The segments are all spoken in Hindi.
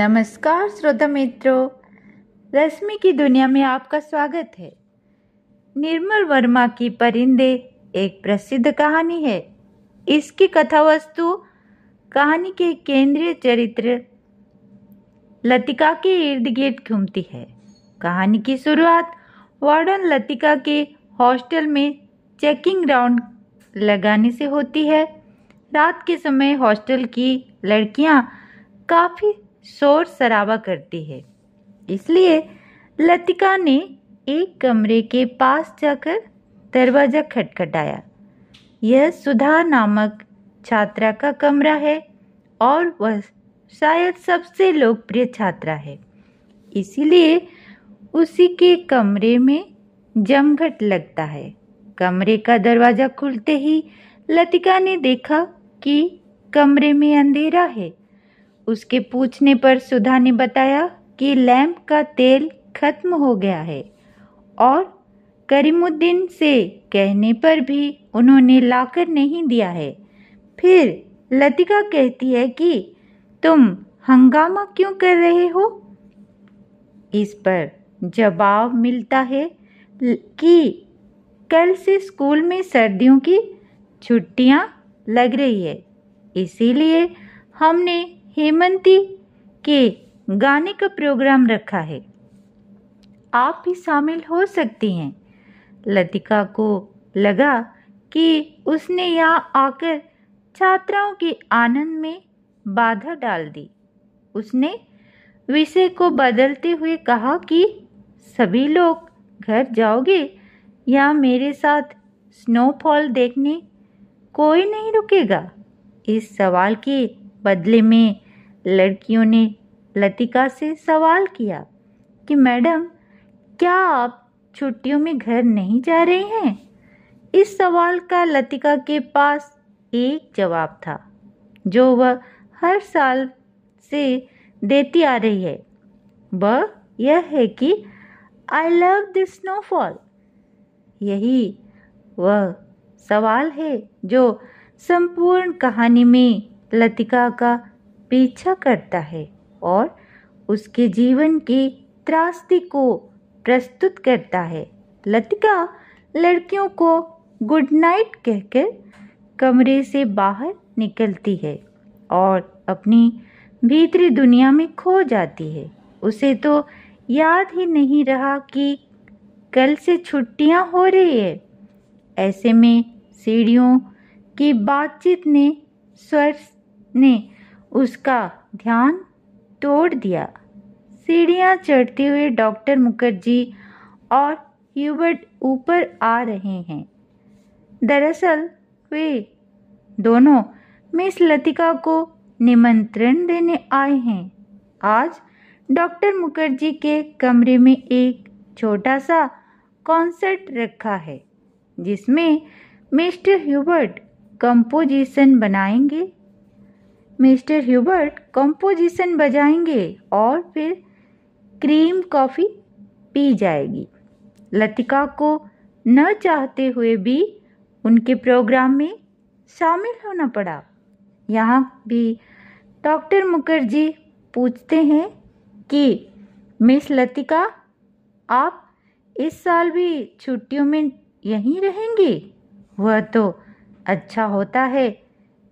नमस्कार श्रोता मित्रों रश्मि की दुनिया में आपका स्वागत है निर्मल वर्मा की परिंदे एक प्रसिद्ध कहानी है इसकी कथा वस्तु कहानी के केंद्रीय चरित्र लतिका के इर्द गिर्द घूमती है कहानी की शुरुआत वार्डन लतिका के हॉस्टल में चेकिंग राउंड लगाने से होती है रात के समय हॉस्टल की लड़कियां काफ़ी शोर शराबा करती है इसलिए लतिका ने एक कमरे के पास जाकर दरवाज़ा खटखटाया यह सुधा नामक छात्रा का कमरा है और वह शायद सबसे लोकप्रिय छात्रा है इसीलिए उसी के कमरे में जमघट लगता है कमरे का दरवाज़ा खुलते ही लतिका ने देखा कि कमरे में अंधेरा है उसके पूछने पर सुधा ने बताया कि लैम्प का तेल खत्म हो गया है और करीमुद्दीन से कहने पर भी उन्होंने लाकर नहीं दिया है फिर लतिका कहती है कि तुम हंगामा क्यों कर रहे हो इस पर जवाब मिलता है कि कल से स्कूल में सर्दियों की छुट्टियां लग रही है इसीलिए हमने हेमंती के गाने का प्रोग्राम रखा है आप भी शामिल हो सकती हैं लतिका को लगा कि उसने यहाँ आकर छात्राओं के आनंद में बाधा डाल दी उसने विषय को बदलते हुए कहा कि सभी लोग घर जाओगे या मेरे साथ स्नोफॉल देखने कोई नहीं रुकेगा इस सवाल के बदले में लड़कियों ने लतिका से सवाल किया कि मैडम क्या आप छुट्टियों में घर नहीं जा रहे हैं इस सवाल का लतिका के पास एक जवाब था जो वह हर साल से देती आ रही है वह यह है कि आई लव द स्नोफॉल यही वह सवाल है जो संपूर्ण कहानी में लतिका का पीछा करता है और उसके जीवन की त्रास्ती को प्रस्तुत करता है लतिका लड़कियों को गुड नाइट कहकर कमरे से बाहर निकलती है और अपनी भीतरी दुनिया में खो जाती है उसे तो याद ही नहीं रहा कि कल से छुट्टियां हो रही है ऐसे में सीढ़ियों की बातचीत ने स्वर ने उसका ध्यान तोड़ दिया सीढ़ियाँ चढ़ते हुए डॉक्टर मुखर्जी और ह्यूबर्ट ऊपर आ रहे हैं दरअसल वे दोनों मिस लतिका को निमंत्रण देने आए हैं आज डॉक्टर मुखर्जी के कमरे में एक छोटा सा कॉन्सर्ट रखा है जिसमें मिस्टर ह्यूबर्ट कंपोजिशन बनाएंगे मिस्टर ह्यूबर्ट कॉम्पोजिशन बजाएंगे और फिर क्रीम कॉफ़ी पी जाएगी लतिका को न चाहते हुए भी उनके प्रोग्राम में शामिल होना पड़ा यहाँ भी डॉक्टर मुखर्जी पूछते हैं कि मिस लतिका आप इस साल भी छुट्टियों में यहीं रहेंगी वह तो अच्छा होता है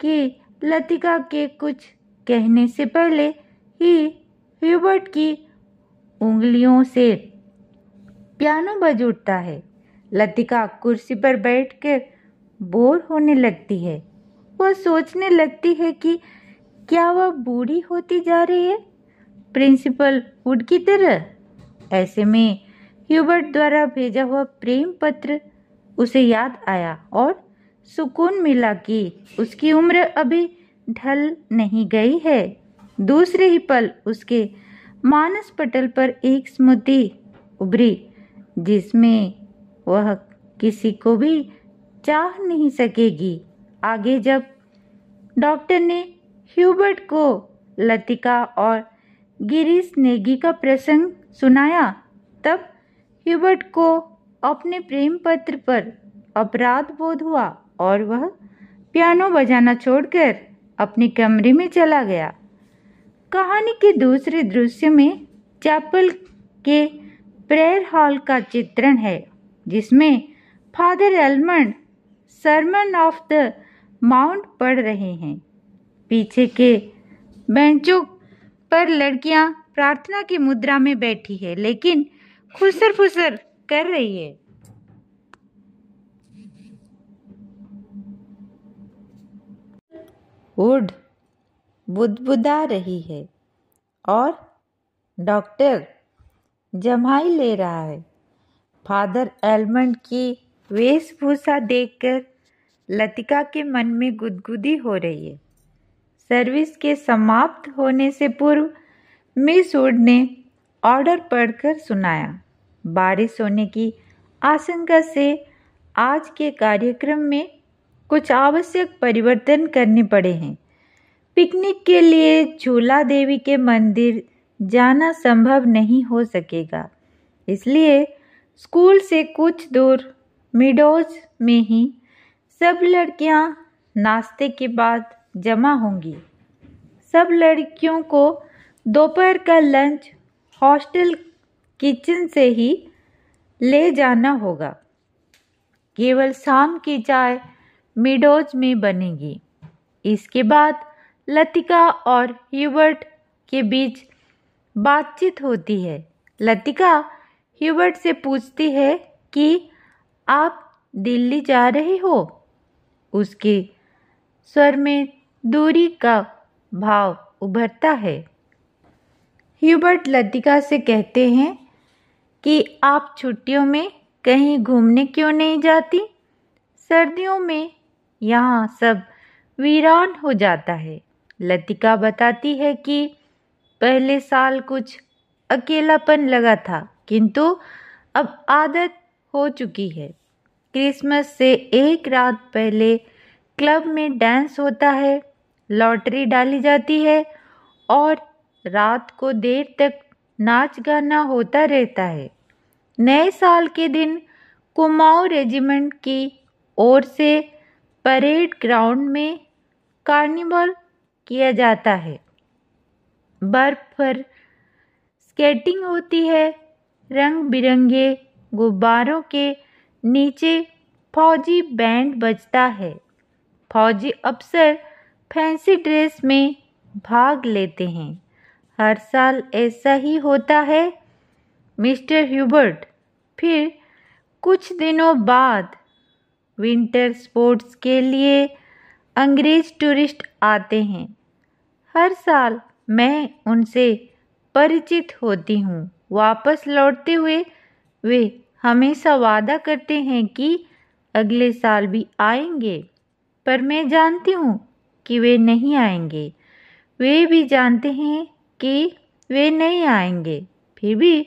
कि लतिका के कुछ कहने से पहले ही ह्यूबर्ट की उंगलियों से पियानो बज उठता है लतिका कुर्सी पर बैठकर बोर होने लगती है वह सोचने लगती है कि क्या वह बूढ़ी होती जा रही है प्रिंसिपल वुड की तरह ऐसे में ह्यूबर्ट द्वारा भेजा हुआ प्रेम पत्र उसे याद आया और सुकून मिला कि उसकी उम्र अभी ढल नहीं गई है दूसरे ही पल उसके मानस पटल पर एक स्मृति उभरी जिसमें वह किसी को भी चाह नहीं सकेगी आगे जब डॉक्टर ने ह्यूबर्ट को लतिका और गिरीश नेगी का प्रसंग सुनाया तब ह्यूबर्ट को अपने प्रेम पत्र पर अपराध बोध हुआ और वह पियानो बजाना छोड़कर अपने कमरे में चला गया कहानी के दूसरे दृश्य में चैपल के प्रेयर हॉल का चित्रण है जिसमें father Elmond sermon of the mount पढ़ रहे हैं पीछे के बेंचों पर लड़कियां प्रार्थना की मुद्रा में बैठी है लेकिन खुसर फुसर कर रही है हुड बुदबुदा रही है और डॉक्टर जमाई ले रहा है फादर एलमंड की वेशभूषा देखकर लतिका के मन में गुदगुदी हो रही है सर्विस के समाप्त होने से पूर्व मिस वुड ने ऑर्डर पढ़कर सुनाया बारिश होने की आशंका से आज के कार्यक्रम में कुछ आवश्यक परिवर्तन करने पड़े हैं पिकनिक के लिए झूला देवी के मंदिर जाना संभव नहीं हो सकेगा इसलिए स्कूल से कुछ दूर मिडोज में ही सब लड़कियां नाश्ते के बाद जमा होंगी सब लड़कियों को दोपहर का लंच हॉस्टल किचन से ही ले जाना होगा केवल शाम की चाय मिडोज में बनेगी इसके बाद लतिका और ह्यूबर्ट के बीच बातचीत होती है लतिका ह्यूबर्ट से पूछती है कि आप दिल्ली जा रहे हो उसके स्वर में दूरी का भाव उभरता है ह्यूबर्ट लतिका से कहते हैं कि आप छुट्टियों में कहीं घूमने क्यों नहीं जाती सर्दियों में यहाँ सब वीरान हो जाता है लतिका बताती है कि पहले साल कुछ अकेलापन लगा था किंतु अब आदत हो चुकी है क्रिसमस से एक रात पहले क्लब में डांस होता है लॉटरी डाली जाती है और रात को देर तक नाच गाना होता रहता है नए साल के दिन कुमाऊँ रेजिमेंट की ओर से परेड ग्राउंड में कार्निवल किया जाता है बर्फ पर स्केटिंग होती है रंग बिरंगे गुब्बारों के नीचे फौजी बैंड बजता है फौजी अफसर फैंसी ड्रेस में भाग लेते हैं हर साल ऐसा ही होता है मिस्टर ह्यूबर्ट फिर कुछ दिनों बाद विंटर स्पोर्ट्स के लिए अंग्रेज टूरिस्ट आते हैं हर साल मैं उनसे परिचित होती हूँ वापस लौटते हुए वे हमेशा वादा करते हैं कि अगले साल भी आएंगे पर मैं जानती हूँ कि वे नहीं आएंगे वे भी जानते हैं कि वे नहीं आएंगे फिर भी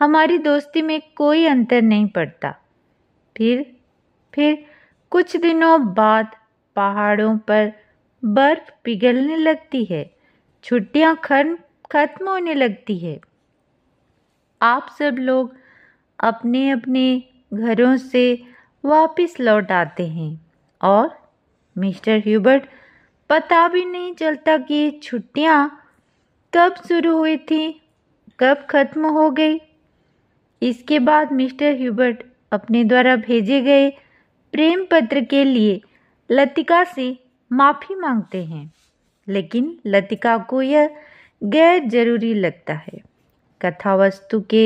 हमारी दोस्ती में कोई अंतर नहीं पड़ता फिर फिर कुछ दिनों बाद पहाड़ों पर बर्फ पिघलने लगती है छुट्टियां खत्म होने लगती है आप सब लोग अपने अपने घरों से वापस लौट आते हैं और मिस्टर ह्यूबर्ट पता भी नहीं चलता कि छुट्टियां कब शुरू हुई थी कब खत्म हो गई इसके बाद मिस्टर ह्यूबर्ट अपने द्वारा भेजे गए प्रेम पत्र के लिए लतिका से माफ़ी मांगते हैं लेकिन लतिका को यह गैर जरूरी लगता है कथा वस्तु के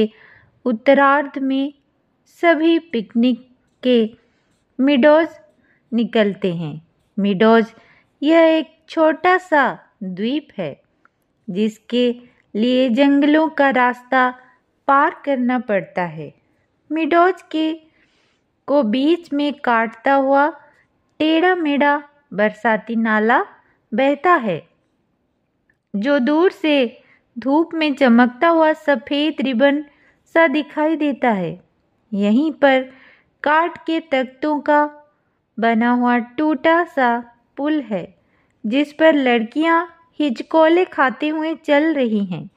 उत्तरार्ध में सभी पिकनिक के मिडोज निकलते हैं मिडोज यह एक छोटा सा द्वीप है जिसके लिए जंगलों का रास्ता पार करना पड़ता है मिडोज के को बीच में काटता हुआ टेढ़ा मेढ़ा बरसाती नाला बहता है जो दूर से धूप में चमकता हुआ सफ़ेद रिबन सा दिखाई देता है यहीं पर काट के तख्तों का बना हुआ टूटा सा पुल है जिस पर लड़कियां हिचकोले खाते हुए चल रही हैं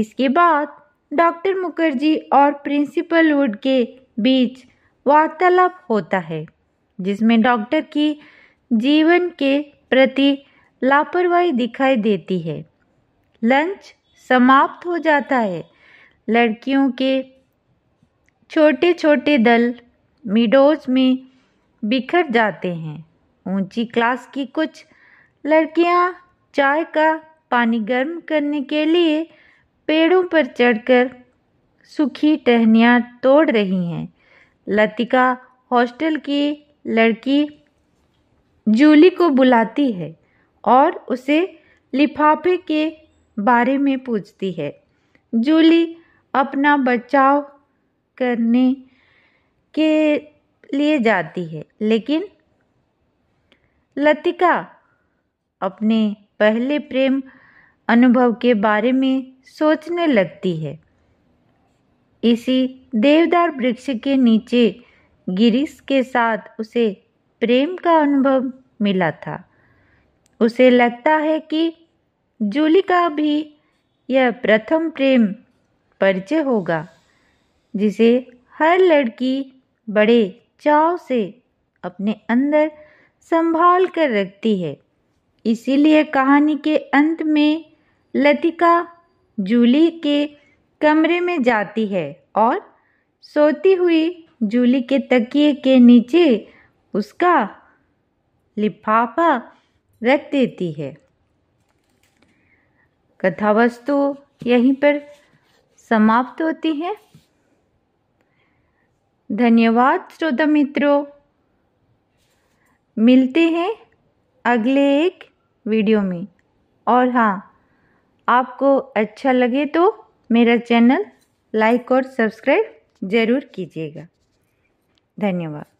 इसके बाद डॉक्टर मुखर्जी और प्रिंसिपल वुड के बीच वार्तालाप होता है जिसमें डॉक्टर की जीवन के प्रति लापरवाही दिखाई देती है लंच समाप्त हो जाता है लड़कियों के छोटे छोटे दल मिडोज में बिखर जाते हैं ऊंची क्लास की कुछ लड़कियां चाय का पानी गर्म करने के लिए पेड़ों पर चढ़कर सूखी टहनियाँ तोड़ रही हैं लतिका हॉस्टल की लड़की जूली को बुलाती है और उसे लिफाफे के बारे में पूछती है जूली अपना बचाव करने के लिए जाती है लेकिन लतिका अपने पहले प्रेम अनुभव के बारे में सोचने लगती है इसी देवदार वृक्ष के नीचे गिरीश के साथ उसे प्रेम का अनुभव मिला था उसे लगता है कि जूली का भी यह प्रथम प्रेम परिचय होगा जिसे हर लड़की बड़े चाव से अपने अंदर संभाल कर रखती है इसीलिए कहानी के अंत में लतिका जूली के कमरे में जाती है और सोती हुई जूली के तकिए के नीचे उसका लिफाफा रख देती है कथा वस्तु यहीं पर समाप्त होती है धन्यवाद श्रोता मित्रों मिलते हैं अगले एक वीडियो में और हाँ आपको अच्छा लगे तो मेरा चैनल लाइक और सब्सक्राइब ज़रूर कीजिएगा धन्यवाद